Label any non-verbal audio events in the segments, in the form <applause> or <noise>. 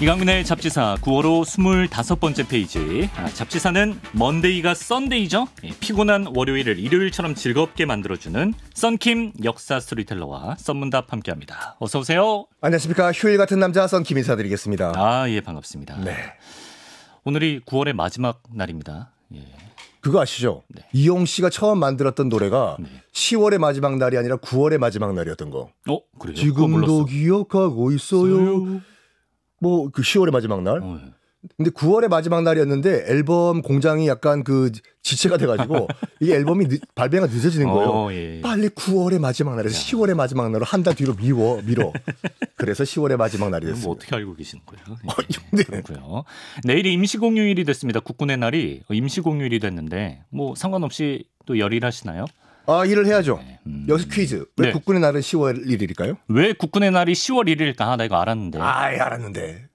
이강민의 잡지사 9월호 25번째 페이지. 아, 잡지사는 먼데이가 썬데이죠. 예, 피곤한 월요일을 일요일처럼 즐겁게 만들어주는 썬킴 역사 스토리텔러와 썬문답 함께합니다. 어서 오세요. 안녕하십니까. 휴일 같은 남자 썬킴 인사드리겠습니다. 아, 예, 반갑습니다. 네. 오늘이 9월의 마지막 날입니다. 예. 그거 아시죠? 네. 이용 씨가 처음 만들었던 노래가 네. 10월의 마지막 날이 아니라 9월의 마지막 날이었던 거. 어, 그래요? 지금도 기억하고 있어요. 있어요. 뭐그 10월의 마지막 날. 어, 예. 근데 9월의 마지막 날이었는데 앨범 공장이 약간 그 지체가 돼가지고 <laughs> 이게 앨범이 늦, 발매가 늦어지는 거예요. 어, 예. 예. 빨리 9월의 마지막 날에서 10월의 마지막 날로 한 달 뒤로 미워 미뤄. 그래서 10월의 마지막 날이 됐습니다. 뭐 어떻게 알고 계시는 거예요? 어, 예, 네. 그렇고요. 내일이 임시공휴일이 됐습니다. 국군의 날이 임시공휴일이 됐는데 뭐 상관없이 또 열일하시나요? 아, 일을 해야죠. 네. 음. 여기서 퀴즈. 왜 네. 국군의 날은 10월 1일일까요? 왜 국군의 날이 10월 1일일까? 아, 나 이거 알았는데. 아, 예, 알았는데.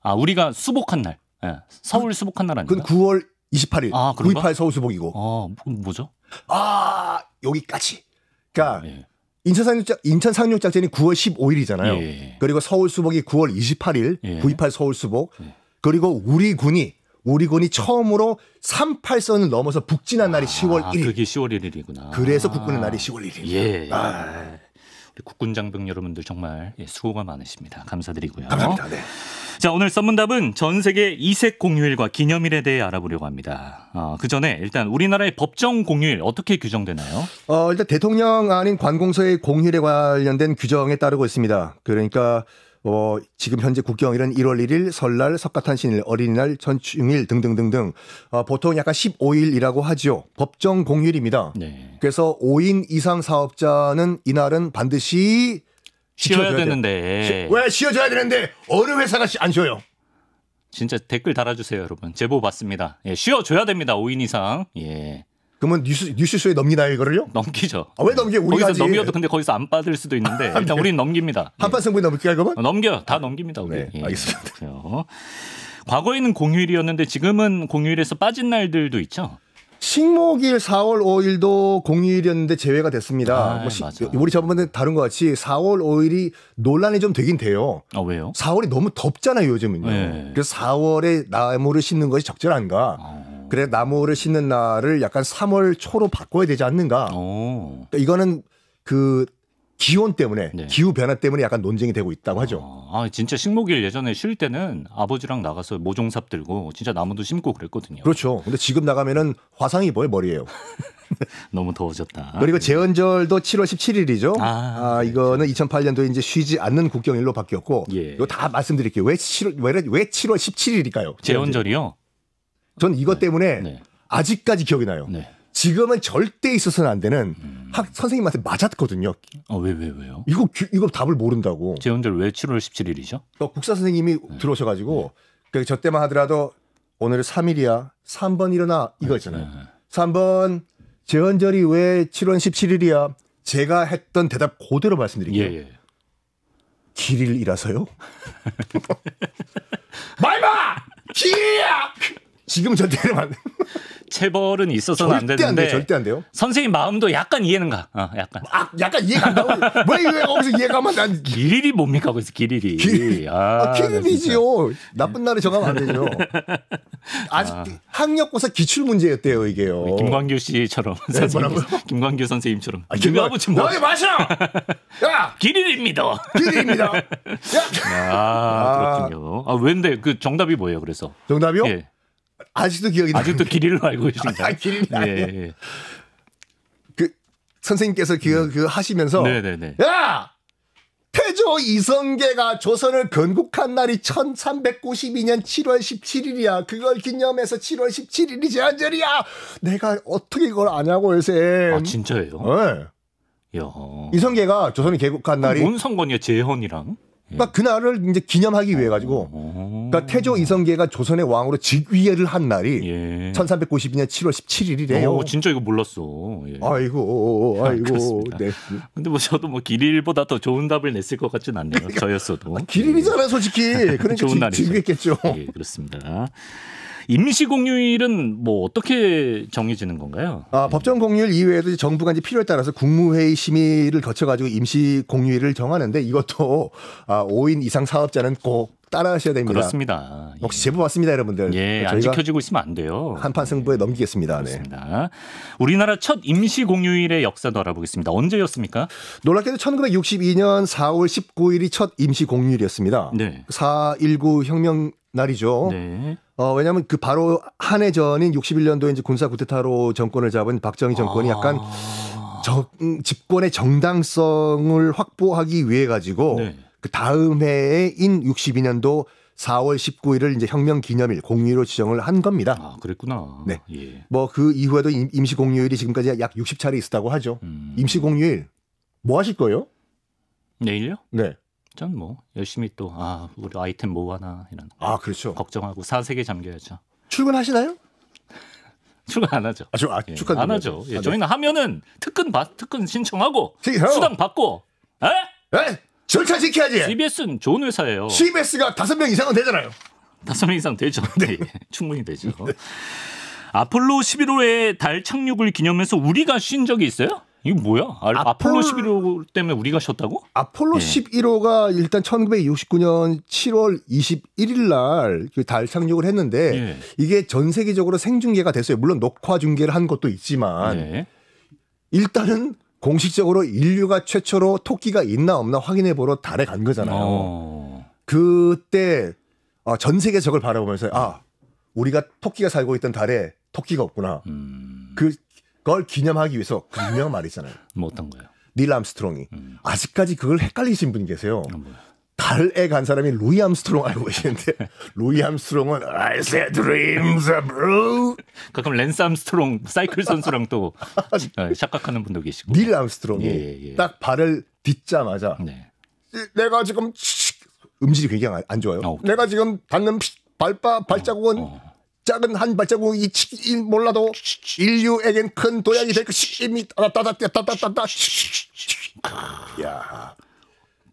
아, 우리가 수복한 날. 예. 서울 수복한 날 아닌가? 그 9월 28일. 아, 9.28 서울 수복이고. 아, 뭐죠? 아, 여기까지. 그러니까 예. 인천 상륙작 인천 상륙작전이 9월 15일이잖아요. 예, 예. 그리고 서울 수복이 9월 28일, 예. 9.28 서울 수복. 예. 그리고 우리 군이 우리군이 처음으로 38선을 넘어서 북진한 날이 아, 10월 1일. 그게 10월 1일이구나. 그래서 국군의 날이 10월 1일. 예. 아. 우리 국군 장병 여러분들 정말 예, 수고가 많으십니다. 감사드리고요. 감사합니다. 네. 자 오늘 썸문답은 전 세계 이색 공휴일과 기념일에 대해 알아보려고 합니다. 어, 그 전에 일단 우리나라의 법정 공휴일 어떻게 규정되나요? 어, 일단 대통령 아닌 관공서의 공휴일에 관련된 규정에 따르고 있습니다. 그러니까 어, 지금 현재 국경일은 1월 1일 설날, 석가탄신일, 어린이날, 전충일 등등등등 어, 보통 약간 15일이라고 하지요. 법정 공휴일입니다. 네. 그래서 5인 이상 사업자는 이날은 반드시 쉬어야 되는데 왜 쉬어줘야 되는데 어느 회사가 안 쉬어요? 진짜 댓글 달아주세요, 여러분. 제보 받습니다. 예, 쉬어줘야 됩니다. 5인 이상. 예. 그러면 뉴스 뉴스쇼에 넘기나 이거를요? 넘기죠. 아, 왜 넘겨? 우리가 거기서 넘겨도 근데 거기서 안 받을 수도 있는데 아, 일단 네. 우리는 넘깁니다. 네. 한판 승부에 넘길까 할거면 어, 넘겨 다 넘깁니다 우리. 네, 예. 알겠습니다. 예. 과거에는 공휴일이었는데 지금은 공휴일에서 빠진 날들도 있죠. 식목일 4월 5일도 공휴일이었는데 제외가 됐습니다. 아, 뭐 시, 우리 저번에 다른 것 같이 4월 5일이 논란이 좀 되긴 돼요. 아, 왜요? 4월이 너무 덥잖아요, 요즘은요. 네. 그래서 4월에 나무를 심는 것이 적절한가. 아. 그래 나무를 심는 날을 약간 3월 초로 바꿔야 되지 않는가. 그 이거는 그 기온 때문에 네. 기후 변화 때문에 약간 논쟁이 되고 있다고 하죠. 아, 아 진짜 식목일 예전에 쉴 때는 아버지랑 나가서 모종삽 들고 진짜 나무도 심고 그랬거든요. 그렇죠. 근데 지금 나가면은 화상이 뭐예요 머리예요 <laughs> 너무 더워졌다. 그리고 네. 재헌절도 7월 17일이죠. 아, 아 이거는 네. 2 0 0 8년도 이제 쉬지 않는 국경일로 바뀌었고 예. 이거 다 말씀드릴게요. 왜 7월 왜, 왜 7월 17일일까요? 재헌절이요? 전 이것 네. 때문에 네. 아직까지 기억이 나요. 네. 지금은 절대 있어서는 안 되는 음. 학 선생님한테 맞았거든요. 아왜 어, 왜 왜, 요 이거 이거 답을 모른다고. 제 혼자 왜 7월 17일이죠? 어, 국사 선생님이 네. 들어오셔가지고 네. 그저 때만 하더라도 오늘은 3일이야. 3번 일어나 이거 그렇죠. 있잖아요. 네. 3번 재헌절이 왜 7월 17일이야? 제가 했던 대답 고대로 말씀드릴게요. 예, 예. 길일이라서요. <laughs> 말마 길이야. 지금 절대로 안 돼. 체벌은 있어서는 안 되는데 안 돼요, 절대 안 돼요. 선생님 마음도 약간 이해는 가. 어, 약간. 아, 약간 이해 간다고. 왜 이거 기서 이해가 하난길이 <laughs> 뭡니까 거기서 길이 길이. 이지요 나쁜 날에 정하면 안 되죠. <laughs> 아직 아. 학력고사 기출 문제였대요 이게요. 김광규 씨처럼 네, 선생님, <laughs> 김광규 선생님처럼. 아, 김광규 뭐. 너희 마셔. 야길이입니다길이입니다 야. 아, 그렇군요. 아 왠데 그 정답이 뭐예요? 그래서 정답이요? 예. 아직도 기억이 아직도 기릴로 알고 계신가요? 아, 기릴 예, 예, 그 선생님께서 그, 그 하시면서 네네네. 네, 네. 야 태조 이성계가 조선을 건국한 날이 1392년 7월 17일이야. 그걸 기념해서 7월 17일이 제한절이야. 내가 어떻게 그걸 아냐고 요새. 아 진짜예요? 네. 야. 이성계가 조선이 개국한 날이 뭔 상관이야 재헌이랑? 그 그날을 이제 기념하기 위해 가지고 어, 어. 그러니까 태조 이성계가 조선의 왕으로 즉위를한 날이 예. 1392년 7월 17일이래요. 오, 진짜 이거 몰랐어. 예. 아이고, 어, 아이고. 네. 근데 뭐 저도 뭐 길일보다 더 좋은 답을 냈을 것 같진 않네요. 그러니까, 저였어도. 아, 길일이잖아요, 솔직히. 예. 그러니까 <laughs> 좋은 날이겠죠 예, 그렇습니다. 임시 공휴일은 뭐 어떻게 정해지는 건가요? 아, 법정 공휴일 이외에도 정부가 이제 필요에 따라서 국무회의 심의를 거쳐 가지고 임시 공휴일을 정하는데 이것도 아, 5인 이상 사업자는 꼭 따라하셔야 됩니다. 그렇습니다. 혹시 예. 제보 왔습니다, 여러분들. 예, 안 지켜지고 있으면 안 돼요. 한판 승부에 예. 넘기겠습니다. 네. 그렇습니다. 네. 우리나라 첫 임시 공휴일의 역사도 알아보겠습니다. 언제였습니까? 놀랍게도 1962년 4월 19일이 첫 임시 공휴일이었습니다. 네. 4.19 혁명 날이죠. 네. 어, 왜냐하면 그 바로 한해 전인 6 1년도 이제 군사 구테타로 정권을 잡은 박정희 정권이 아... 약간 정, 집권의 정당성을 확보하기 위해 가지고 네. 그 다음 해에인 62년도 4월 19일을 이제 혁명 기념일 공휴일로 지정을 한 겁니다. 아, 그랬구나. 네. 예. 뭐그 이후에도 임시 공휴일이 지금까지 약 60차례 있었다고 하죠. 음. 임시 공휴일 뭐 하실 거예요? 내일요? 네. 전뭐 열심히 또 아, 우리 아이템 모아나 뭐 이런 아, 그렇죠. 걱정하고 사색에 잠겨야죠. 출근하시나요? <laughs> 출근 안 하죠. 아, 저, 아, 예, 안 하죠. 예, 아, 네. 저희는 하면은 특근 받 특근 신청하고 수당 받고 에? 에? 절차 지켜야지. CBS는 좋은 회사예요. CBS가 다섯 명 이상은 되잖아요. 다섯 명 이상 되죠. 네. 예, 충분히 되죠. 네. 아폴로 1 1호에달 착륙을 기념해서 우리가 쉰 적이 있어요? 이거 뭐야? 아, 폴로 11호 때문에 우리가 쉬었다고? 아폴로 네. 예. 11호가 일단 1969년 7월 21일 날달 착륙을 했는데 네. 이게 전 세계적으로 생중계가 됐어요. 물론 녹화 중계를 한 것도 있지만 네. 일단은 공식적으로 인류가 최초로 토끼가 있나 없나 확인해 보러 달에 간 거잖아요. 어. 그때 어, 전 세계 적을 바라보면서 아 우리가 토끼가 살고 있던 달에 토끼가 없구나. 음. 그걸 기념하기 위해서 분명 말했잖아요. <laughs> 뭐 어떤 거요? 닐 암스트롱이 음. 아직까지 그걸 헷갈리신 분 계세요. 음. 갈에 간 사람이 루이 암스트롱 알고 계시는데 루이 암스트롱은 I said dreams are blue. 가끔 랜스 암스트롱 사이클 선수랑 또 착각하는 분도 계시고. 닐 암스트롱이 예, 예. 딱 발을 딛자마자 네. 내가 지금 음질이 굉장히 안 좋아요. 어, 내가 지금 닿는 발바 발자국은 어, 어. 작은 한 발자국이 치, 몰라도 인류에겐 큰 도약이 될 것입니다. 따다따다따다따다. 야.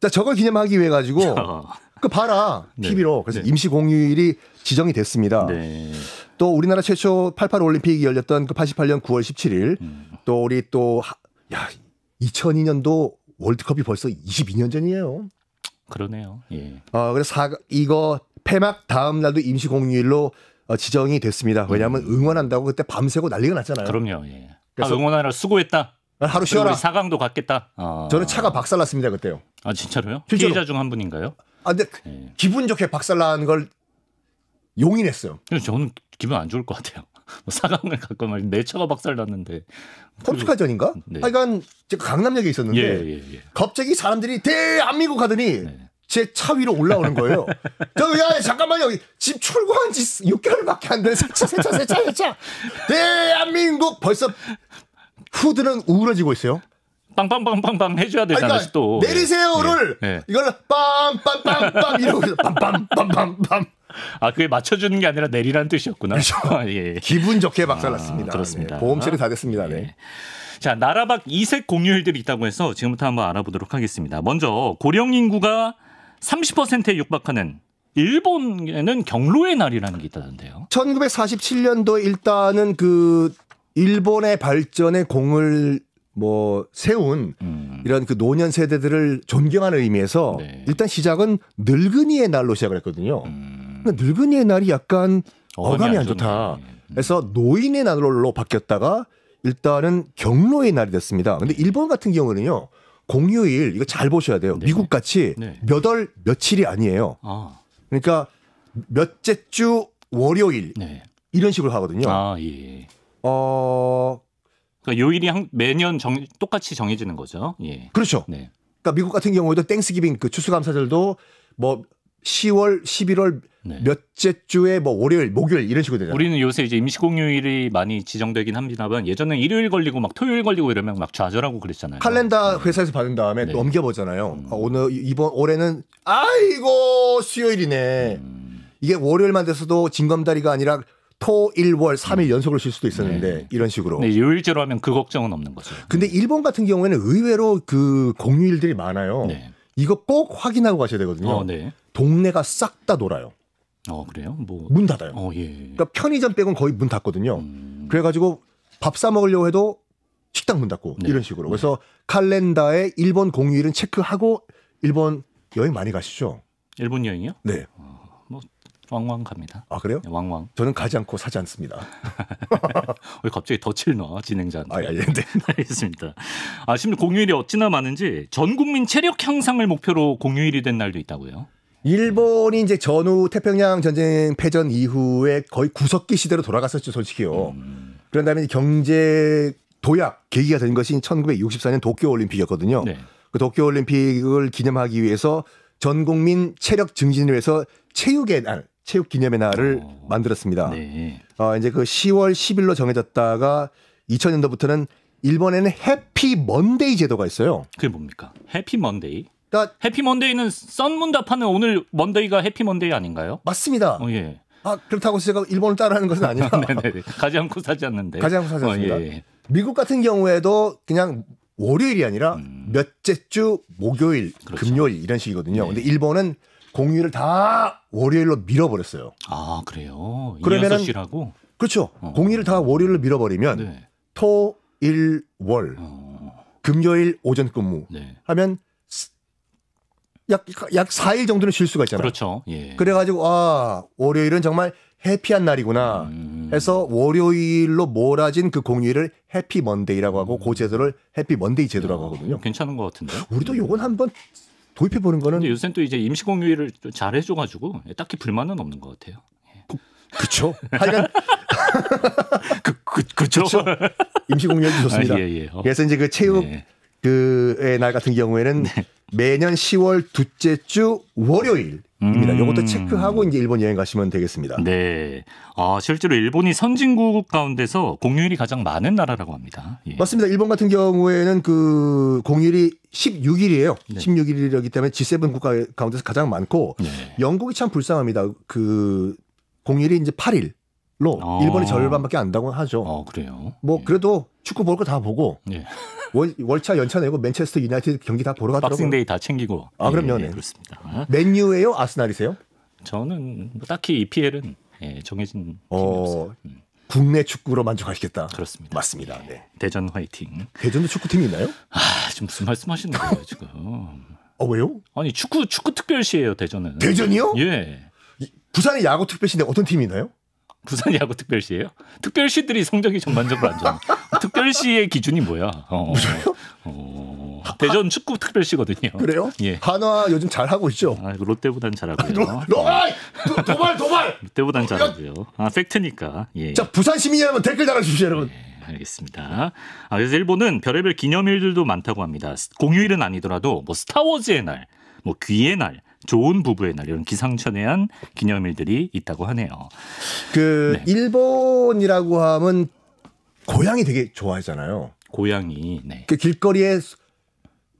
자, 저걸 기념하기 위해 가지고 <laughs> 어. 그 봐라 네. TV로 그래서 네. 임시 공휴일이 지정이 됐습니다. 네. 또 우리나라 최초 88 올림픽이 열렸던 그 88년 9월 17일 음. 또 우리 또 야 2002년도 월드컵이 벌써 22년 전이에요. 그러네요. 예. 어, 그래서 사, 이거 폐막 다음 날도 임시 공휴일로 어, 지정이 됐습니다. 왜냐하면 음. 응원한다고 그때 밤새고 난리가 났잖아요. 그럼요. 예. 아, 그래서 아, 응원하느라 수고했다. 하루 쉬어라. 사강도 갔겠다. 아. 저는 차가 박살났습니다 그때요. 아 진짜로요? 실제로. 피해자 중 한 분인가요? 아 근데 네. 기분 좋게 박살난 걸 용인했어요. 저는 기분 안 좋을 것 같아요. <laughs> 뭐 사강을 갖고 말내 네 차가 박살났는데 포르투갈전인가? 네. 하여간 제가 강남역에 있었는데 예, 예, 예. 갑자기 사람들이 대한민국 하더니 네. 제차 위로 올라오는 거예요. <laughs> 저야 잠깐만요. 집 출고한 지 6개월밖에 안 돼서 세차 세차 세차. 대한민국 벌써 후드는 우울해지고 있어요. 빵빵빵빵빵 해줘야 되잖아 그러니까 또 예. 내리세요를 예, 예. 이걸 빰빰빰빰 이러고 빰빰빰빰빰 아 그게 맞춰주는 게 아니라 내리라는 뜻이었구나 그렇죠. <laughs> 아, 예, 예. 기분 좋게 박살났습니다 아, 그렇습니다 네. 보험실이 다 됐습니다 예. 네. 자 나라박 이색 공휴일들이 있다고 해서 지금부터 한번 알아보도록 하겠습니다 먼저 고령 인구가 30%에 육박하는 일본에는 경로의 날이라는 게 있다던데요. 1947년도 일단은 그 일본의 발전에 공을 뭐 세운 음. 이런 그 노년 세대들을 존경하는 의미에서 네. 일단 시작은 늙은이의 날로 시작을 했거든요. 음. 그러 그러니까 늙은이의 날이 약간 어감이 안, 안 좋다. 음. 그래서 노인의 날로 바뀌었다가 일단은 경로의 날이 됐습니다. 근데 네. 일본 같은 경우는요. 공휴일 이거 잘 보셔야 돼요. 네. 미국 같이 네. 몇월 며칠이 아니에요. 아. 그러니까 몇째 주 월요일 네. 이런 식으로 하거든요. 아, 예. 어. 그러니까 요일이 한, 매년 정, 똑같이 정해지는 거죠. 예. 그렇죠. 네. 그러니까 미국 같은 경우에도 땡스기빙 그 추수감사절도 뭐 10월, 11월 네. 몇째 주에 뭐 월요일, 목요일 이런 식으로 되잖아요. 우리는 요새 이제 임시공휴일이 많이 지정되긴 합니다만 예전엔 일요일 걸리고 막 토요일 걸리고 이러면 막 좌절하고 그랬잖아요. 칼렌다 네. 회사에서 받은 다음에 네. 넘겨보잖아요. 음. 아, 오늘 이번 올해는 아이고 수요일이네. 음. 이게 월요일만 돼서도 징검다리가 아니라 토, 일, 월, 삼일 음. 연속으로 쉴 수도 네. 있었는데 네. 이런 식으로. 네, 요일제로 하면 그 걱정은 없는 거죠. 근데 일본 같은 경우에는 의외로 그 공휴일들이 많아요. 네. 이거 꼭 확인하고 가셔야 되거든요. 어, 네. 동네가 싹 다 놀아요. 어, 그래요? 뭐. 문 닫아요. 어, 예. 그러니까 편의점 빼곤 거의 문 닫거든요. 음... 그래가지고 밥 사 먹으려고 해도 식당 문 닫고 네. 이런 식으로. 네. 그래서 네. 칼렌다에 일본 공휴일은 체크하고 일본 여행 많이 가시죠? 일본 여행이요? 네. 어... 왕왕 갑니다. 아 그래요? 네, 왕왕. 저는 가지 않고 사지 않습니다. <laughs> 왜 갑자기 덫을 넣어 진행자한테? 아 예, 예 네. <laughs> 알겠습니다. 아지어 공휴일이 어찌나 많은지 전 국민 체력 향상을 목표로 공휴일이 된 날도 있다고요. 일본이 이제 전후 태평양 전쟁 패전 이후에 거의 구석기 시대로 돌아갔었죠, 솔직히요. 음. 그런 다음에 경제 도약 계기가 된 것이 1964년 도쿄 올림픽이었거든요. 네. 그 도쿄 올림픽을 기념하기 위해서 전 국민 체력 증진을 위해서 체육의 날 체육기념의 날을 어. 만들었습니다. 네. 어, 이제 그 10월 10일로 정해졌다가 2000년도부터는 일본에는 해피 먼데이 제도가 있어요. 그게 뭡니까? 해피 먼데이? 그러니까 해피 먼데이는 썬문답하는 오늘 먼데이가 해피 먼데이 아닌가요? 맞습니다. 어, 예. 아, 그렇다고 제가 일본을 따라하는 것은 아니라 <laughs> 네, 네, 네. 가지 않고 사지 않는데. 가지 않고 사지 어, 않습니다. 어, 예. 미국 같은 경우에도 그냥 월요일이 아니라 음... 몇째 주 목요일, 그렇죠. 금요일 이런 식이거든요. 그런데 일본은 공휴일을 다 월요일로 밀어버렸어요. 아 그래요? 그러면은 시라고 그렇죠. 어. 공휴일을 다 월요일로 밀어버리면 네. 토일월 어. 금요일 오전 근무 네. 하면 약약 4일 정도는 쉴 수가 있잖아요. 그렇죠. 예. 그래가지고 아 월요일은 정말 해피한 날이구나 음. 해서 월요일로 몰아진 그 공휴일을 해피 먼데이라고 하고 음. 고그 제도를 해피 먼데이 제도라고 어, 하거든요. 괜찮은 것 같은데. 우리도 요건 한번 도입해 보는 거는 요새는 또 이제 임시 공휴일을 잘 해줘가지고 딱히 불만은 없는 것 같아요. 예. 그, 그쵸. 하여간 <laughs> 그, 그, 그쵸. 그 임시 공휴일도 좋습니다. 아, 예, 예. 어. 그래서 이제 그 체육 네. 그의 날 같은 경우에는 네. 매년 10월 둘째 주 월요일 입니다. 음. 이것도 체크하고 이제 일본 여행 가시면 되겠습니다. 네. 아, 실제로 일본이 선진국 가운데서 공휴일이 가장 많은 나라라고 합니다. 예. 맞습니다. 일본 같은 경우에는 그 공휴일이 16일이에요. 네. 16일이기 때문에 G7 국가 가운데서 가장 많고 네. 영국이 참 불쌍합니다. 그 공휴일이 이제 8일. 어. 일본이 절반밖에 안다고 하죠. 어, 그래요. 뭐 예. 그래도 축구 볼 거 다 보고 예. 월, 월차 연차 내고 맨체스터 유나이티드 경기 다 보러 갔다라고 박싱데이 다 챙기고. 아 그럼요. 예, 네. 그렇습니다. 맨유예요, 아스날이세요? 저는 뭐 딱히 EPL은 예, 정해진 어, 팀이 어, 없어요. 음. 국내 축구로 만족하시겠다. 그렇습니다. 맞습니다. 예. 네. 대전 화이팅. 대전도 축구팀이 있나요? 아, 지금 무슨 말씀하시는 거예요, 지금. 어, 왜요? 아니, 축구 축구 특별시예요, 대전은. 대전이요? 예. 부산이 야구 특별시인데 어떤 팀이 있나요? 부산이하 특별시예요? 특별시들이 성적이 전반적으로 안 좋아. 특별시의 기준이 뭐야? 어. 어. 어. 대전 축구 특별시거든요. 그래요? 예. 한화 요즘 잘 하고 있죠. 아, 롯데보단 잘하고요. 로, 아, 로, 아이, 도, 도발 도발. 롯데보단 잘하고요. 아, 팩트니까. 예. 자, 부산 시민이라면 댓글 달아 주십시오, 여러분. 예. 알겠습니다. 아, 그래서 일본은 별의별 기념일들도 많다고 합니다. 공휴일은 아니더라도 뭐 스타워즈의 날, 뭐 귀의 날, 좋은 부부의 날 이런 기상천외한 기념일들이 있다고 하네요. 그 네. 일본이라고 하면 고양이 되게 좋아하잖아요. 고양이. 네. 그 길거리에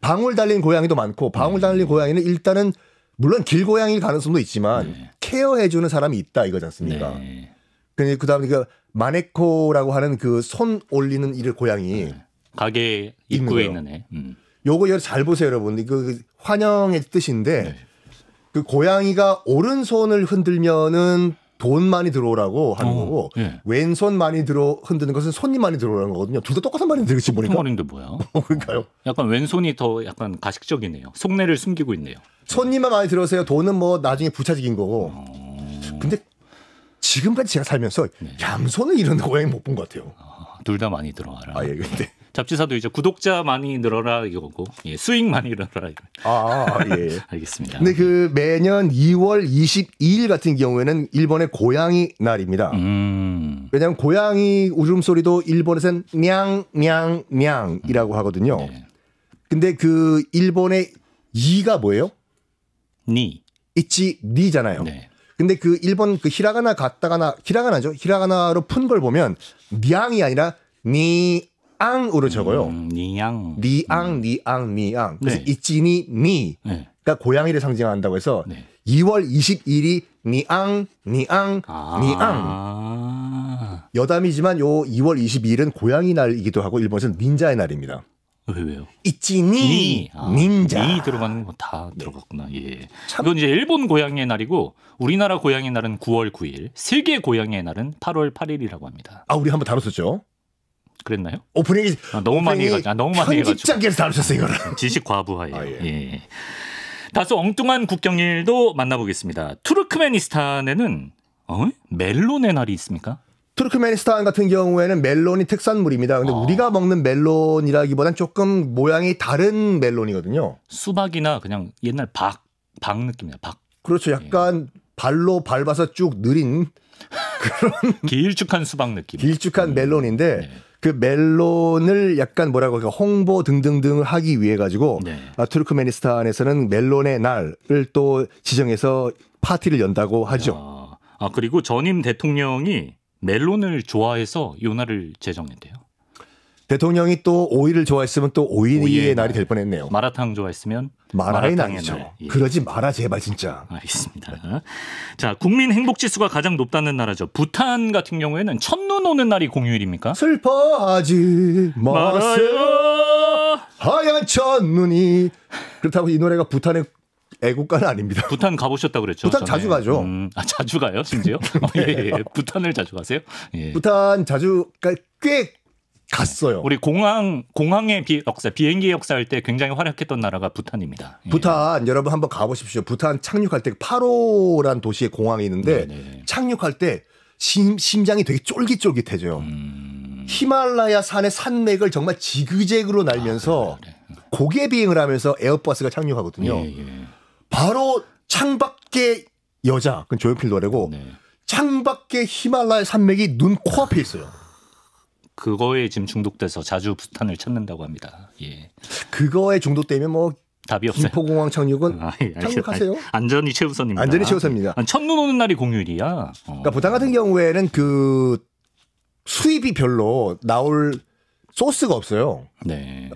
방울 달린 고양이도 많고 방울 달린 음. 고양이는 일단은 물론 길고양이일 가능성도 있지만 네. 케어해주는 사람이 있다 이거지 않습니까? 네. 그 다음에 그 마네코라고 하는 그 손 올리는 일을 고양이 네. 가게 입구에 있는, 있 애. 음. 요거 잘 보세요 여러분. 이거 그, 그 환영의 뜻인데 네. 그 고양이가 오른손을 흔들면은 돈 많이 들어오라고 하는 어, 거고 예. 왼손 많이 들어 흔드는 것은 손님 많이 들어오라는 거거든요. 둘 다 똑같은 말인데 그렇지 보니까. 말인데 뭐야? <laughs> 어, 그러니까요. 어, 약간 왼손이 더 약간 가식적이네요. 속내를 숨기고 있네요. 손님만 많이 들어오세요. 돈은 뭐 나중에 부차적인 거고. 어... 근데 지금까지 제가 살면서 네. 양손을 이런 고양이 못 본 것 같아요. 아, 둘다 많이 들어와라. 아 예, 근데 잡지사도 이제 구독자 많이 늘어라 이거고 예, 수익 많이 늘어라. 아, 아, 아 예. <laughs> 알겠습니다. 근데 그 매년 2월 22일 같은 경우에는 일본의 고양이 날입니다. 음. 왜냐하면 고양이 울음소리도 일본에서는 냥, 냥, 냥이라고 음. 하거든요. 네. 근데 그 일본의 이가 뭐예요? 니. 있지, 니잖아요. 네. 근데 그 일본 그 히라가나 갔다가나 히라가나죠. 히라가나로 푼 걸 보면 냥이 아니라 니 앙으로 음, 적어요. 음, 니앙. 니앙, 음. 니앙, 니앙. 그래서 네. 이찐이 니. 네. 그러니까 고양이를 상징한다고 해서 네. 2월 21일이 니앙, 니앙, 아~ 니앙. 여담이지만 요 2월 22일은 고양이 날이기도 하고 일본에서는 닌자의 날입니다. 왜 왜요? 이치니 아, 닌자 니 들어가는 거 다 들어갔구나. 예. 참... 이건 이제 일본 고양이의 날이고 우리나라 고양이의 날은 9월 9일, 세계 고양이의 날은 8월 8일이라고 합니다. 아 우리 한번 다뤘었죠. 그랬나요? 오프닝이 어, 아, 너무 많이 해가지고 아, 너무 많이 해가지고 편집장께서 다루셨어요 이거는 <laughs> 지식 과부하예요. 아, 예. 예. 다소 엉뚱한 국경일도 만나보겠습니다. 투르크메니스탄에는 어? 멜론의 날이 있습니까? 투르크메니스탄 같은 경우에는 멜론이 특산물입니다. 근데 어. 우리가 먹는 멜론이라기보단 조금 모양이 다른 멜론이거든요. 수박이나 그냥 옛날 박, 박 느낌이야, 박. 그렇죠. 약간 예. 발로 밟아서 쭉 느린 <laughs> 그런 길쭉한 수박 느낌. 길쭉한 멜론인데 예. 그 멜론을 약간 뭐라고 그러까 홍보 등등등을 하기 위해 가지고 네. 아, 투르크메니스탄에서는 멜론의 날을 또 지정해서 파티를 연다고 하죠. 야. 아, 아 그리고 전임 대통령이 멜론을 좋아해서 요 날을 제정했대요. 대통령이 또 오이를 좋아했으면 또 오이의, 오이 날이 될 뻔했네요. 마라탕 좋아했으면 마라의 날이죠. 예. 그러지 마라 제발 진짜. 알겠습니다. 자 국민 행복 지수가 가장 높다는 나라죠. 부탄 같은 경우에는 첫눈 오는 날이 공휴일입니까? 슬퍼하지 마세요. 하얀 첫눈이 그렇다고 이 노래가 부탄의 애국가는 아닙니다. 부탄 가보셨다 그랬죠? 부탄 자주 가죠. 음, 아, 자주 가요, 심지어? 네. <laughs> 예, 예. 부탄을 자주 가세요? 예. 부탄 자주 꽤 갔어요. 우리 공항 공항의 비, 역사, 비행기 역사할 때 굉장히 활약했던 나라가 부탄입니다. 예. 부탄 여러분 한번 가보십시오. 부탄 착륙할 때 파로란 도시의 공항이 있는데 네네. 네. 착륙할 때 심, 심장이 되게 쫄깃쫄깃해져요. 음... 히말라야 산의 산맥을 정말 지그재그로 날면서 아, 그래, 네, 그 네, 고개 비행을 하면서 에어버스가 착륙하거든요. 예, 예. 바로 창밖에 여자, 그건 조용필 노래고 네. 창밖에 히말라야 산맥이 눈 코앞에 있어요. 그거에 지금 중독돼서 자주 부탄을 찾는다고 합니다. 예. 그거에 중독되면 뭐 답이 없어요. 포공항 착륙은 아, 예, 착륙하세요. 아, 안전이 최우선입니다. 안전이 최우선입니다. 첫눈 아, 오는 날이 공휴일이야. 어. 그러니까 보통 같은 경우에는 그 수입이 별로 나올 소스가 없어요. 네.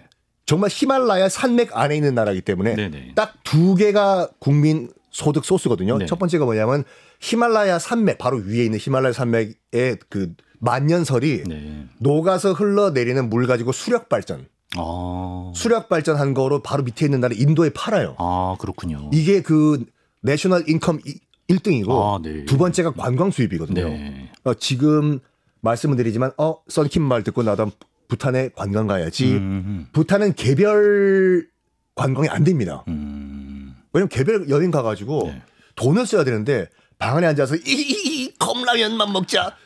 정말 히말라야 산맥 안에 있는 나라이기 때문에 네, 네. 딱두 개가 국민 소득 소스거든요. 네. 첫 번째가 뭐냐면 히말라야 산맥 바로 위에 있는 히말라야 산맥의 그 만년설이 네. 녹아서 흘러내리는 물 가지고 수력 발전. 아. 수력 발전한 거로 바로 밑에 있는 나라 인도에 팔아요. 아, 그렇군요. 이게 그 내셔널 인컴 1등이고 아, 네. 두 번째가 관광 수입이거든요. 네. 어, 지금 말씀을 드리지만 어, 썬킴 말 듣고 나도 부탄에 관광 가야지. 음흠. 부탄은 개별 관광이 안 됩니다. 음. 왜냐면 개별 여행 가가지고 네. 돈을 써야 되는데 방 안에 앉아서 이, 이, 이 컵라면만 먹자.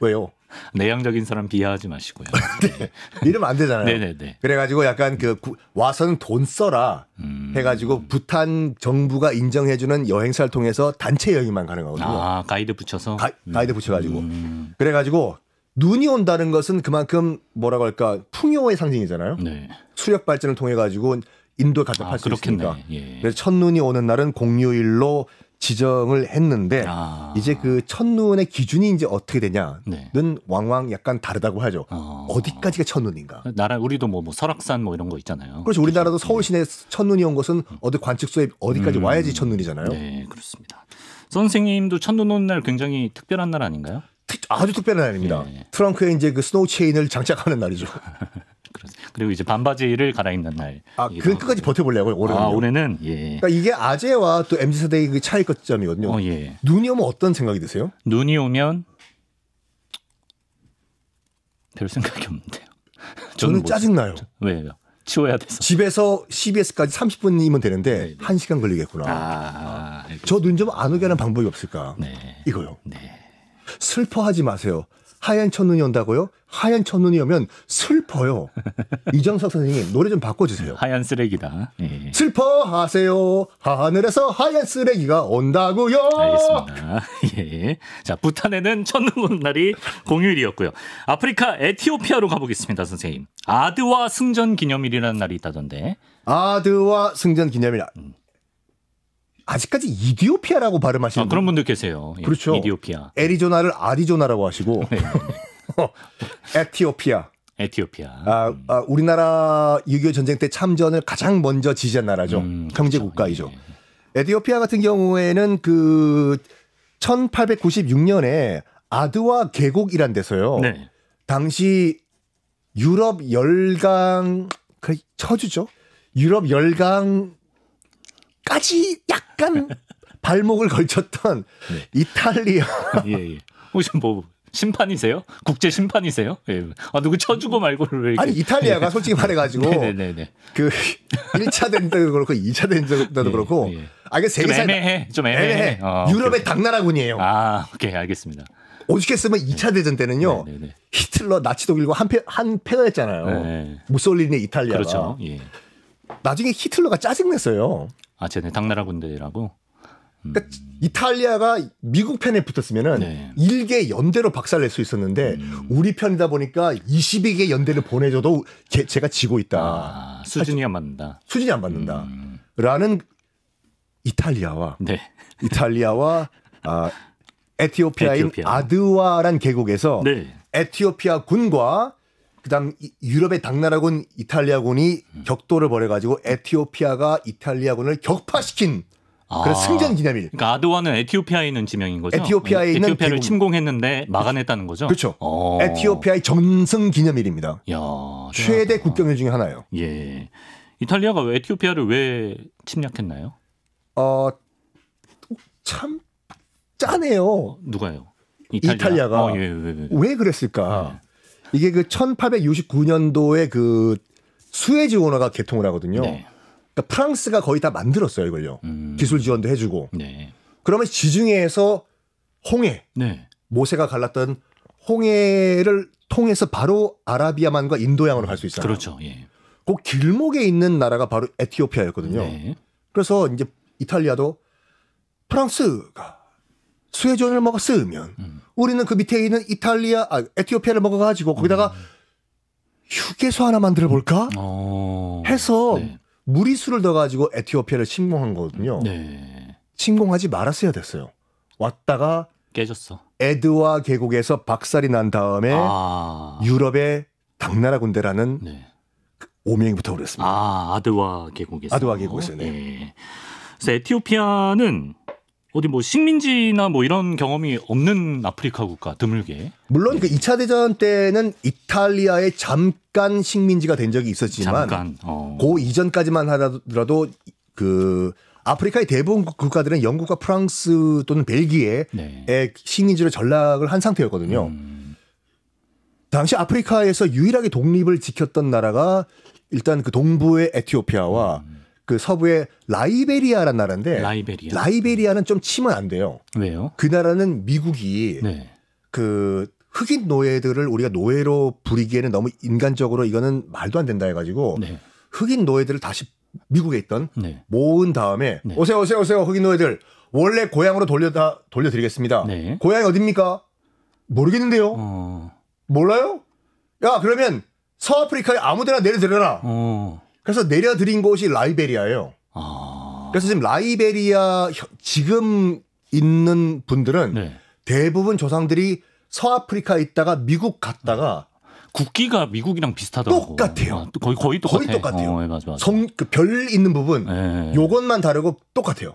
왜요? 내향적인 사람 비하하지 마시고요. <laughs> 네. 이러면 안 되잖아요. 네네네. 네, 네. 그래가지고 약간 그 와서는 돈 써라 음. 해가지고 부탄 정부가 인정해주는 여행사를 통해서 단체 여행만 가능하거든요. 아 가이드 붙여서 가, 이드 음. 붙여가지고 음. 그래가지고 눈이 온다는 것은 그만큼 뭐라고 할까 풍요의 상징이잖아요. 네. 수력 발전을 통해 가지고 인도에 아, 가접팔수그렇겠 있으니까. 예. 그래서 첫눈이 오는 날은 공휴일로 지정을 했는데 아. 이제 그 첫눈의 기준이 이제 어떻게 네. 되냐는 네. 왕왕 약간 다르다고 하죠. 어. 디까지가 첫눈인가? 나라 우리도 뭐, 뭐, 설악산 뭐 이런 거 있잖아요. 그렇죠. 우리나라도 서울 시내 네. 첫눈이 온 것은 어디 관측소에 어디까지 음. 와야지 첫눈이잖아요. 네, 그렇습니다. 선생님도 첫눈 오는 날 굉장히 특별한 날 아닌가요? 특, 아주 특별한 날입니다. 네. 트렁크에 이제 그 스노우 체인을 장착하는 날이죠. <laughs> 그리고 이제 반바지를 갈아입는 날. 아, 그 끝까지 버텨보려고요, 올해는. 아, 올해는, 예, 예. 그러니까 이게 아재와 또 MZ세대의 그 차이 거점이거든요. 어, 예. 눈이 오면 어떤 생각이 드세요? 눈이 오면 별 생각이 없는데요. <laughs> 저는, 뭐... 짜증나요. 왜요? 치워야 돼서. 집에서 CBS까지 30분이면 되는데 네 1시간 걸리겠구나. 아, 저 눈 좀 안 오게 하는 네. 방법이 없을까? 네. 이거요. 네. 슬퍼하지 마세요. 하얀 첫눈이 온다고요? 하얀 첫눈이 오면 슬퍼요. <laughs> 이정석 선생님 노래 좀 바꿔주세요. 하얀 쓰레기다. 예. 슬퍼하세요. 하늘에서 하얀 쓰레기가 온다고요. 알겠습니다. 예. 자 부탄에는 첫눈 오는 날이 공휴일이었고요. 아프리카 에티오피아로 가보겠습니다, 선생님. 아드와 승전 기념일이라는 날이 있다던데. 아드와 승전 기념일. 음. 아직까지 이디오피아라고 발음하시는 아, 그런 분들 계세요. 예. 그렇죠. 이디오피아. 애리조나를 아리조나라고 하시고 네. <laughs> 에티오피아. 에티오피아. 아, 아 우리나라 6.25 전쟁 때 참전을 가장 먼저 지지한 나라죠. 음, 그렇죠. 경제 그렇죠. 국가이죠. 예, 예. 에티오피아 같은 경우에는 그 1896년에 아드와 계곡이란 데서요. 네. 당시 유럽 열강 그 처주죠. 유럽 열강 까지 약간 <laughs> 발목을 걸쳤던 네. 이탈리아. <laughs> 예, 예. 혹시 뭐 심판이세요? 국제 심판이세요? 예. 아 누구 쳐주고 말고를 왜 아니 이탈리아가 예. 솔직히 말해가지고 네, 네, 네, 그 1차 대전도 그렇고 2차 대전도 예, 그렇고 예. 아 이게 세계 좀 애매해 좀 애매해, 애매해. 어, 유럽의 오케이. 당나라군이에요. 아 오케이 알겠습니다. 오죽했으면 2차 대전 때는요 네네 히틀러 나치 독일과 한 패 한 패였잖아요. 무솔리니 이탈리아가. 그렇죠. 예. 나중에 히틀러가 짜증냈어요. 아, 쟤네 당나라 군대라고. 음. 그러니까 이탈리아가 미국 편에 붙었으면은 네. 1개 연대로 박살낼 수 있었는데 음. 우리 편이다 보니까 22개 연대를 보내줘도 제, 제가 지고 있다. 아, 수준이 안 맞는다. 수준이 안 맞는다. 음. 라는 이탈리아와 네. 이탈리아와 아, 에티오피아인 에티오피아. 아드와란 계곡에서 네. 에티오피아 군과 그다음 유럽의 당나라군 이탈리아군이 음. 격돌을 벌여가지고 에티오피아가 이탈리아군을 격파시킨 아. 그래 승전 기념일. 그러니까 아드와는 에티오피아에 있는 지명인 거죠. 에티오피아에 있는 에티오피아를 대부 침공했는데 막아냈다는 거죠. 그렇죠. 어. 에티오피아의 전승 기념일입니다. 야, 최대 국경일 중에 하나예요. 예. 이탈리아가 왜 에티오피아를 왜 침략했나요? 어, 참 짜네요. 누가요? 이탈리아. 가 어, 예, 왜, 예, 왜. 예. 왜 그랬을까? 아. 이게 그 1869년도에 그 수에즈 원어가 개통을 하거든요. 네. 그러니까 프랑스가 거의 다 만들었어요 이걸요. 음. 기술 지원도 해주고. 네. 그러면 그 지중해에서 홍해, 네. 모세가 갈랐던 홍해를 통해서 바로 아라비아만과 인도양으로 갈 수 있어요. 그렇죠. 예. 그 길목에 있는 나라가 바로 에티오피아였거든요. 네. 그래서 이제 이탈리아도 프랑스가 수웨전을 먹었으면 음. 우리는 그 밑에 있는 이탈리아, 아, 에티오피아를 먹어가지고 거기다가 음. 휴게소 하나 만들어 볼까 어. 해서 네. 무리수를 넣어가지고 에티오피아를 침공한 거거든요. 네. 침공하지 말았어야 됐어요. 왔다가 깨졌어. 에드와 계곡에서 박살이 난 다음에 아. 유럽의 당나라 군대라는 네. 그 오명이부터 그랬습니다. 아, 아드와 계곡에서. 아드와 계곡에서. 네. 네. 그래서 에티오피아는 어디 뭐 식민지나 뭐 이런 경험이 없는 아프리카 국가 드물게. 물론 그 2차 대전 때는 이탈리아에 잠깐 식민지가 된 적이 있었지만 잠깐. 어. 그 이전까지만 하더라도 그 아프리카의 대부분 국가들은 영국과 프랑스 또는 벨기에의 네. 식민지로 전락을 한 상태였거든요. 음. 당시 아프리카에서 유일하게 독립을 지켰던 나라가 일단 그 동부의 에티오피아와 음. 그 서부의 라이베리아라는 나라인데 라이베리아. 라이베리아는 좀 치면 안 돼요. 왜요? 그 나라는 미국이 네. 그 흑인 노예들을 우리가 노예로 부리기에는 너무 인간적으로 이거는 말도 안 된다 해가지고 네. 흑인 노예들을 다시 미국에 있던 네. 모은 다음에 네. 오세요 오세요 오세요 흑인 노예들 원래 고향으로 돌려다 돌려드리겠습니다. 네. 고향이 어딥니까? 모르겠는데요. 어... 몰라요? 야 그러면 서아프리카에 아무데나 내려들어라 어... 그래서 내려드린 곳이 라이베리아예요. 아... 그래서 지금 라이베리아 지금 있는 분들은 네. 대부분 조상들이 서아프리카 있다가 미국 갔다가 국기가 미국이랑 비슷하더고 똑같아요. 아, 거의 거의 똑같아. 거의 똑같아요. 어, 네, 맞아, 맞아. 성그별 있는 부분 네. 요것만 다르고 똑같아요.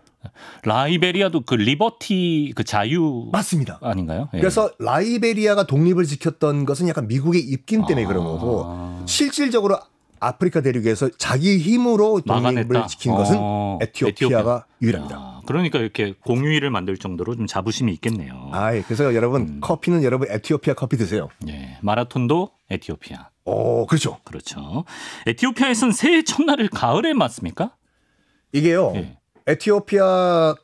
라이베리아도 그 리버티 그 자유 맞습니다. 아닌가요? 예. 그래서 라이베리아가 독립을 지켰던 것은 약간 미국의 입김 때문에 아... 그런 거고 실질적으로 아프리카 대륙에서 자기 힘으로 독립을 막아냈 지킨 것은 어, 에티오피아가 에티오피아. 유일합니다. 아, 그러니까 이렇게 공휴일을 만들 정도로 좀 자부심이 있겠네요. 아, 예. 그래서 여러분 음. 커피는 여러분 에티오피아 커피 드세요. 예. 마라톤도 에티오피아. 어, 그렇죠. 그렇죠. 에티오피아에서는 새해 첫날을 가을에 맞습니까? 이게요. 예. 에티오피아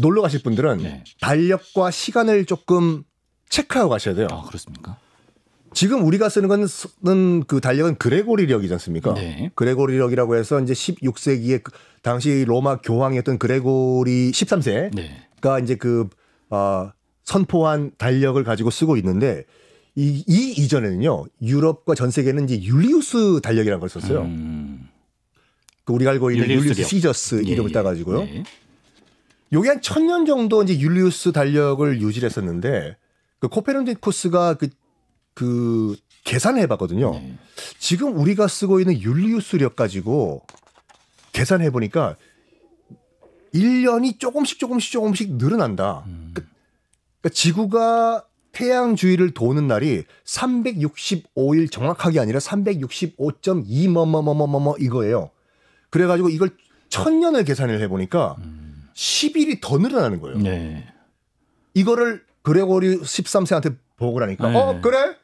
놀러 가실 분들은 예. 달력과 시간을 조금 체크하고 가셔야 돼요. 아, 그렇습니까? 지금 우리가 쓰는 건 그 달력은 그레고리력이지 않습니까? 네. 그레고리력이라고 해서 이제 16세기에 그 당시 로마 교황이었던 그레고리 13세가 네. 이제 그 어, 선포한 달력을 가지고 쓰고 있는데 이, 이 이전에는요 유럽과 전 세계는 이제 율리우스 달력이라는 걸 썼어요. 음. 그 우리가 알고 있는 율리우스, 시저스 예, 이름을 예. 따가지고요. 예. 요게 한1 0 0 0년 정도 이제 율리우스 달력을 유지했었는데 그 코페르니쿠스가 그그 계산을 해봤거든요. 네. 지금 우리가 쓰고 있는 율리유수력 가지고 계산해 보니까 1년이 조금씩 조금씩 조금씩 늘어난다. 음. 그, 그러니까 지구가 태양 주위를 도는 날이 365일 정확하게 아니라 365.2 뭐 뭐뭐뭐뭐 이거예요. 그래가지고 이걸 1 0 0 0년을 계산을 해보니까 음. 10일이 더 늘어나는 거예요. 네. 이거를 그레고리 13세한테 보고라니까 그러니까 네. 어 그래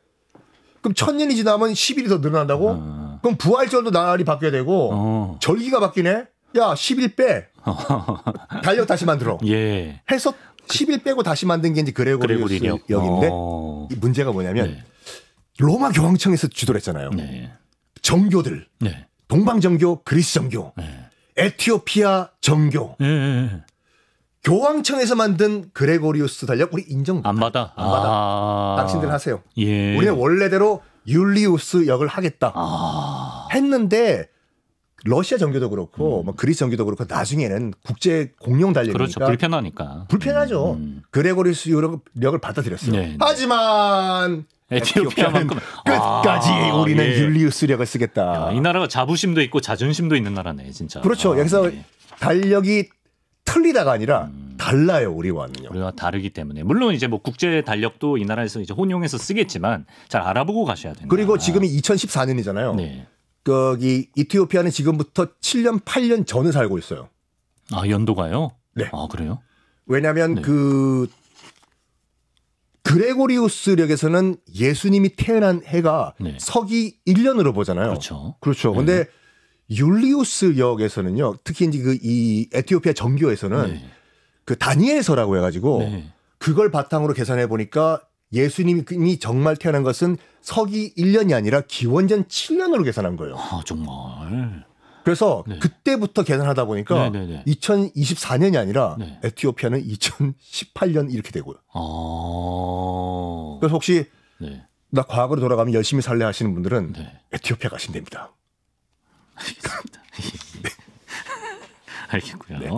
그럼 천 년이 지나면 10일이 더 늘어난다고? 어. 그럼 부활절도 날이 바뀌어야 되고 어. 절기가 바뀌네. 야 10일 빼. <laughs> 달력 다시 만들어. 예. 해서 10일 빼고 다시 만든 게 이제 그레고리우스 역인데 어. 문제가 뭐냐면 네. 로마 교황청에서 주도를 했잖아요. 네. 정교들. 네. 동방 정교, 그리스 정교. 네. 에티오피아 정교. 예, 예, 예. 교황청에서 만든 그레고리우스 달력 우리 인정 안 받아. 안 받아. 아. 당신들 하세요. 예. 우리는 원래대로 율리우스 역을 하겠다. 아. 했는데 러시아 정교도 그렇고 음. 뭐 그리스 정교도 그렇고 나중에는 국제 공용 달력이니까 그렇죠. 불편하니까 불편하죠. 음. 음. 그레고리우스 역을 받아들였어요. 네, 네. 하지만 에티오피아만큼 끝까지 아, 우리는 예. 율리우스력을 쓰겠다. 야, 이 나라가 자부심도 있고 자존심도 있는 나라네, 진짜. 그렇죠. 아, 여기서 예. 달력이 틀리다가 아니라 음. 달라요 우리와는요. 우리와 다르기 때문에 물론 이제 뭐 국제 달력도 이 나라에서 이제 혼용해서 쓰겠지만 잘 알아보고 가셔야 된다. 그리고 지금이 2014년이잖아요. 네. 거기 이티오피아는 지금부터 7년 8년 전에 살고 있어요. 아 연도가요? 네. 아 그래요? 왜냐하면 네. 그 그레고리우스력에서는 예수님이 태어난 해가 네. 서기 1년으로 보잖아요. 그렇죠. 그렇죠. 근데 네. 율리우스 역에서는요. 특히 이제 그 이 에티오피아 정교에서는 네. 그 다니엘서라고 해가지고 네. 그걸 바탕으로 계산해 보니까 예수님이 정말 태어난 것은 서기 1년이 아니라 기원전 7년으로 계산한 거예요. 아 정말. 그래서 네. 그때부터 계산하다 보니까 네, 네, 2024년이 아니라 네. 에티오피아는 2018년 이렇게 되고요. 아... 그래서 혹시 네. 나 과거로 돌아가면 열심히 살래 하시는 분들은 에티오피아 가시면 됩니다. 알겠습니다. <laughs> 네. 알겠고요. 네.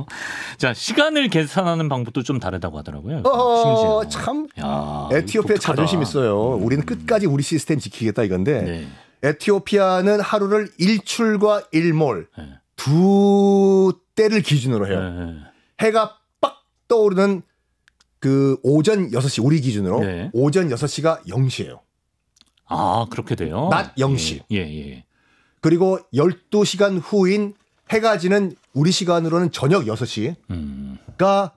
자 시간을 계산하는 방법도 좀 다르다고 하더라고요. 어, 참 야, 에티오피아 자존심 있어요. 음. 우리는 끝까지 우리 시스템 지키겠다 이건데 네. 에티오피아는 하루를 일출과 일몰 네. 두 때를 기준으로 해요. 네, 네. 해가 빡 떠오르는 그 오전 6시 우리 기준으로 오전 6시가 0시예요. 아 그렇게 돼요. 낮 0시. 예. 예, 예. 그리고 12시간 후인 해가 지는 우리 시간으로는 저녁 6시. 음.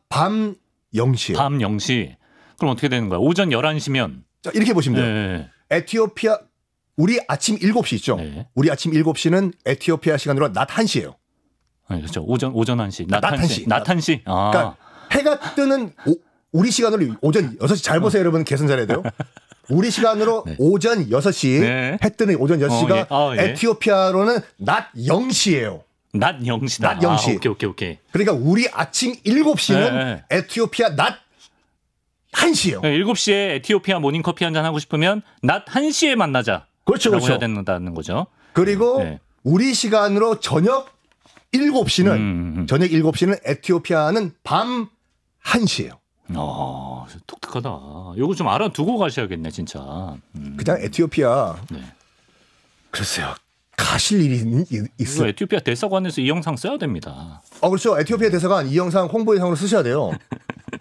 밤 0시. 밤 0시. 그럼 어떻게 되는 거야? 오전 11시면 자, 이렇게 보시면 돼요. 네. 네, 네. 에티오피아 우리 아침 7시 있죠. 네. 우리 아침 7시는 에티오피아 시간으로 낮 1시예요. 네, 그렇죠. 오전 오전 1시. 낮, 낮 1시. 1시. 낮 1시. 아. 그러니까 해가 뜨는 오, 우리 시간으로 오전 6시 잘 보세요, 어. 여러분. 계산 잘해야 돼요. <laughs> 우리 시간으로 네. 오전 6시 네. 해 뜨는 오전 6시가 어, 예. 어, 예. 에티오피아로는 낮 0시예요. 낮 0시다. 낮 0시. 아, 오케이, 오케이, 오케이. 그러니까 우리 아침 7시는 네. 에티오피아 낮 1시예요. 7시에 에티오피아 모닝 커피 한 잔 하고 싶으면 낮 1시에 만나자. 그렇죠. 그렇죠. 해야 된다는 거죠. 그리고 네. 우리 시간으로 저녁 7시는 음, 음, 음. 저녁 7시는 에티오피아는 밤 1시예요. 음. 아, 독특하다. 요거 좀 알아두고 가셔야겠네, 진짜. 음. 그냥 에티오피아. 네. 글쎄요. 가실 일이 있어 에티오피아 대사관에서 이 영상 써야 됩니다. 아, 그렇죠. 에티오피아 대사관 이 영상 홍보영상으로 쓰셔야 돼요.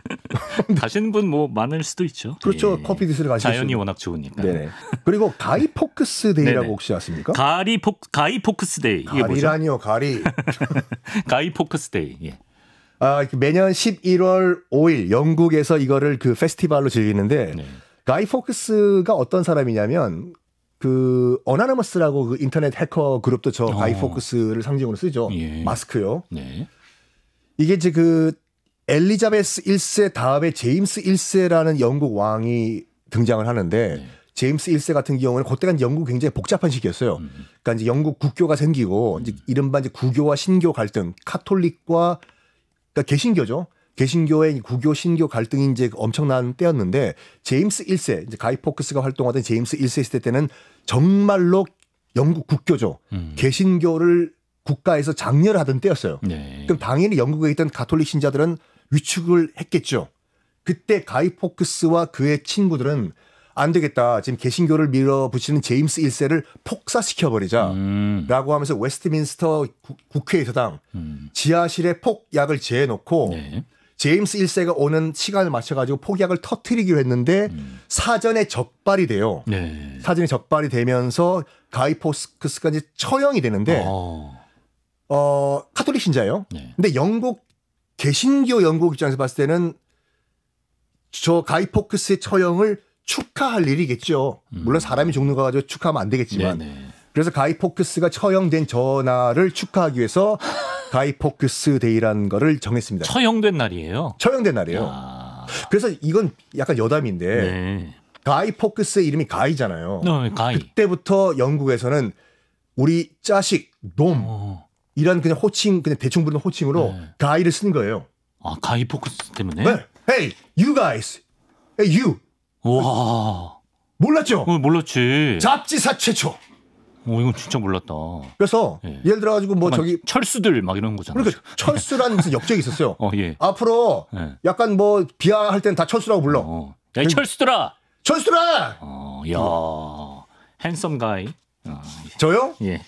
<laughs> 가시는 분뭐 많을 수도 있죠. 그렇죠. 예. 커피 드시러 가시죠. 자연이 수 워낙 좋으니까. 네네. 그리고 가이 포크스 데이라고 혹시 아십니까? 가리 포 가이 포크스 데이. 가리라니요, 가리. <laughs> 가이 포크스 데이. 예. 아, 매년 11월 5일 영국에서 이거를 그 페스티벌로 즐기는데 네. 가이 포크스가 어떤 사람이냐면 그 어나노머스라고 그 인터넷 해커 그룹도 저 어. 가이 포크스를 상징으로 쓰죠. 예. 마스크요. 네. 이게 이제 그 엘리자베스 1세 다음에 제임스 1세라는 영국 왕이 등장을 하는데 네. 제임스 1세 같은 경우는 그때가 영국 굉장히 복잡한 시기였어요. 음. 그러니까 이제 영국 국교가 생기고 이제 음. 이른바 이제 구교와 신교 갈등, 카톨릭과 그러니까 개신교죠. 개신교의 구교 신교 갈등이 이제 엄청난 때였는데 제임스 1세 이제 가이 포크스가 활동하던 제임스 1세 시대 때는 정말로 영국 국교죠. 음. 개신교를 국가에서 장려하던 때였어요. 네. 그럼 당연히 영국에 있던 가톨릭 신자들은 위축을 했겠죠. 그때 가이 포크스와 그의 친구들은 안 되겠다. 지금 개신교를 밀어붙이는 제임스 1세를 폭사시켜버리자라고 음. 하면서 웨스트민스터 국회의사당 음. 지하실에 폭약을 재놓고 네. 제임스 1세가 오는 시간을 맞춰가지고 폭약을 터트리기로 했는데 음. 사전에 적발이 돼요. 네. 사전에 적발이 되면서 가이포스크스가 이제 처형이 되는데 어, 어 카톨릭 신자예요. 네. 근데 영국 개신교 영국 입장에서 봤을 때는 저 가이포크스의 처형을 축하할 일이겠죠. 물론 사람이 죽는 거 가지고 축하하면 안 되겠지만. 네네. 네. 그래서 가이 포크스가 처형된 전화를 축하하기 위해서 가이 포크스 데이라는 거를 정했습니다. 처형된 날이에요. 처형된 날이에요. 야. 그래서 이건 약간 여담인데 네. 가이 포크스의 이름이 가이잖아요. 네, 네, 가이. 그때부터 영국에서는 우리 짜식 놈 어. 이런 그냥 호칭 그냥 대충 부르는 호칭으로 네. 가이를 쓰는 거예요. 아 가이 포크스 때문에? 네. Hey, you guys. Hey, you. 와. 몰랐죠? 어, 몰랐지. 잡지사 최초. 오, 어, 이건 진짜 몰랐다. 그래서 예. 예를 들어가지고 뭐 저기 철수들 막 이런 거잖아요. 그러니까 <laughs> 철수라는 무슨 역적이 있었어요. 어, 예. 앞으로 예. 약간 뭐 비하할 땐 다 철수라고 불러. 어. 야, 철수들아. 철수라. 어, 야. 그 어, 어. 핸섬 가이. 어. 예. 저요? 예.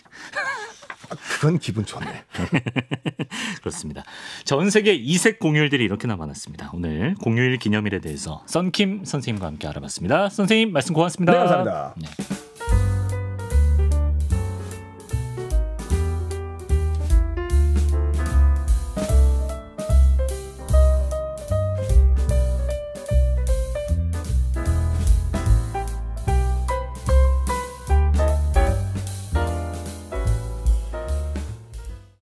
아, 그건 기분 좋네. <laughs> 그렇습니다. 전 세계 이색 공휴일들이 이렇게나 많았습니다. 오늘 공휴일 기념일에 대해서 썬킴 선생님과 함께 알아봤습니다. 선생님 말씀 고맙습니다. 네, 감사합니다. 네.